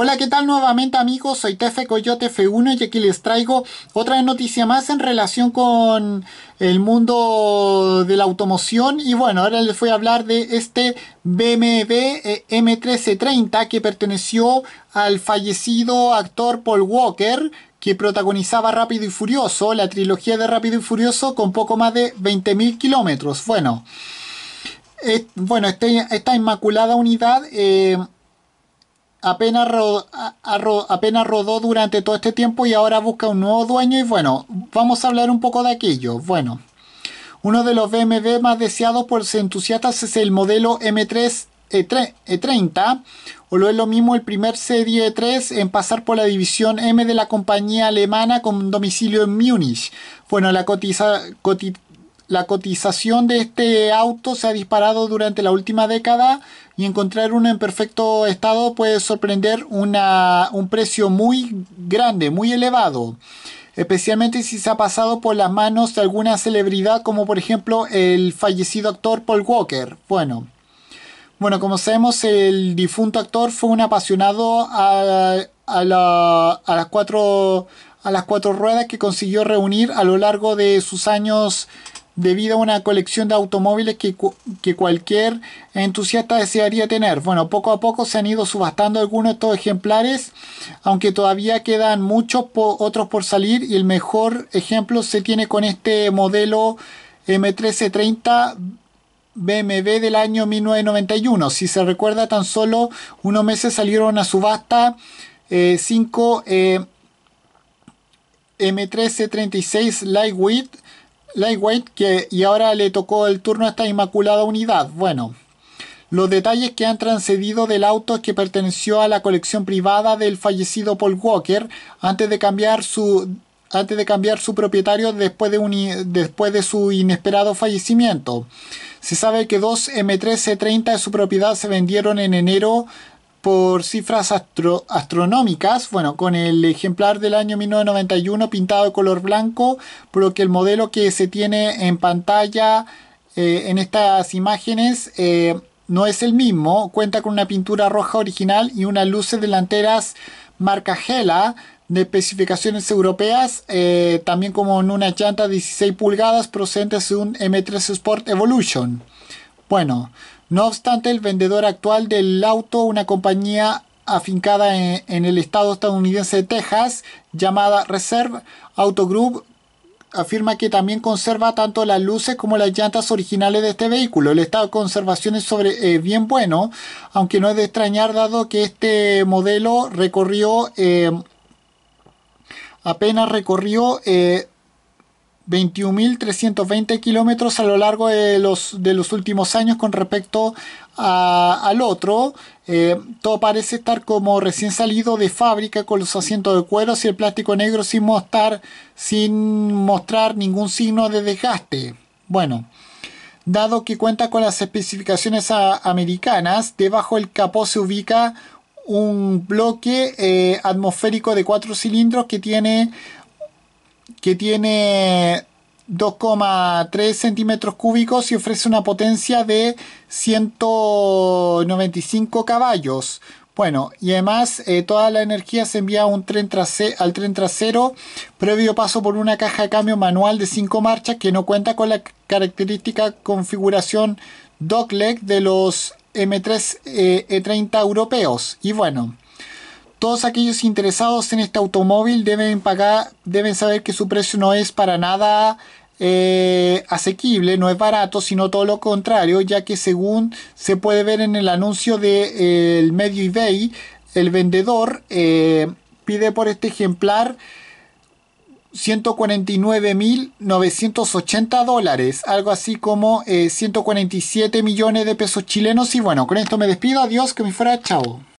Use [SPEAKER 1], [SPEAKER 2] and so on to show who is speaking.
[SPEAKER 1] Hola, ¿qué tal nuevamente amigos? Soy Tefe Coyote F1 y aquí les traigo otra noticia más en relación con el mundo de la automoción y bueno, ahora les voy a hablar de este BMW eh, M1330 que perteneció al fallecido actor Paul Walker que protagonizaba Rápido y Furioso, la trilogía de Rápido y Furioso con poco más de 20.000 kilómetros. Bueno, eh, bueno este, esta inmaculada unidad... Eh, apenas, rodó durante todo este tiempo y ahora busca un nuevo dueño y bueno, vamos a hablar un poco de aquello. Bueno, uno de los BMW más deseados por los entusiastas es el modelo M3 e 30 e o lo es lo mismo el primer Serie E3 en pasar por la división M de la compañía alemana con domicilio en Múnich. Bueno, la cotiza, cotiza la cotización de este auto se ha disparado durante la última década y encontrar uno en perfecto estado puede sorprender un precio muy grande, muy elevado. Especialmente si se ha pasado por las manos de alguna celebridad como por ejemplo el fallecido actor Paul Walker. Bueno, bueno como sabemos el difunto actor fue un apasionado a, a las cuatro a las cuatro ruedas que consiguió reunir a lo largo de sus años debido a una colección de automóviles que, cualquier entusiasta desearía tener. Bueno, poco a poco se han ido subastando algunos de estos ejemplares, aunque todavía quedan muchos otros por salir y el mejor ejemplo se tiene con este modelo M1330 BMW del año 1991. Si se recuerda, tan solo unos meses salieron a subasta 5 eh, eh, M1336 Lightweight Lightweight que, y ahora le tocó el turno a esta inmaculada unidad. Bueno, los detalles que han transcedido del auto que perteneció a la colección privada del fallecido Paul Walker antes de cambiar su antes de cambiar su propietario después de, un, después de su inesperado fallecimiento. Se sabe que dos m C30 de su propiedad se vendieron en enero por cifras astronómicas, bueno, con el ejemplar del año 1991 pintado de color blanco, por que el modelo que se tiene en pantalla eh, en estas imágenes eh, no es el mismo, cuenta con una pintura roja original y unas luces delanteras marca Gela de especificaciones europeas, eh, también como en una llanta 16 pulgadas procedentes de un M3 Sport Evolution. Bueno, no obstante, el vendedor actual del auto, una compañía afincada en, el estado estadounidense de Texas, llamada Reserve Auto Group, afirma que también conserva tanto las luces como las llantas originales de este vehículo. El estado de conservación es sobre, eh, bien bueno, aunque no es de extrañar dado que este modelo recorrió, eh, apenas recorrió eh, 21.320 kilómetros a lo largo de los, de los últimos años con respecto al otro. Eh, todo parece estar como recién salido de fábrica con los asientos de cuero y el plástico negro sin mostrar, sin mostrar ningún signo de desgaste. Bueno, dado que cuenta con las especificaciones americanas, debajo del capó se ubica un bloque eh, atmosférico de cuatro cilindros que tiene que tiene 2,3 centímetros cúbicos y ofrece una potencia de 195 caballos. Bueno, y además eh, toda la energía se envía un tren al tren trasero previo paso por una caja de cambio manual de 5 marchas que no cuenta con la característica configuración dockleg de los M3 E30 eh, e europeos. Y bueno, todos aquellos interesados en este automóvil deben pagar, deben saber que su precio no es para nada eh, asequible, no es barato, sino todo lo contrario, ya que según se puede ver en el anuncio del eh, medio eBay, el vendedor eh, pide por este ejemplar 149.980 dólares, algo así como 147 millones de pesos chilenos. Y bueno, con esto me despido, adiós, que me fuera, chao.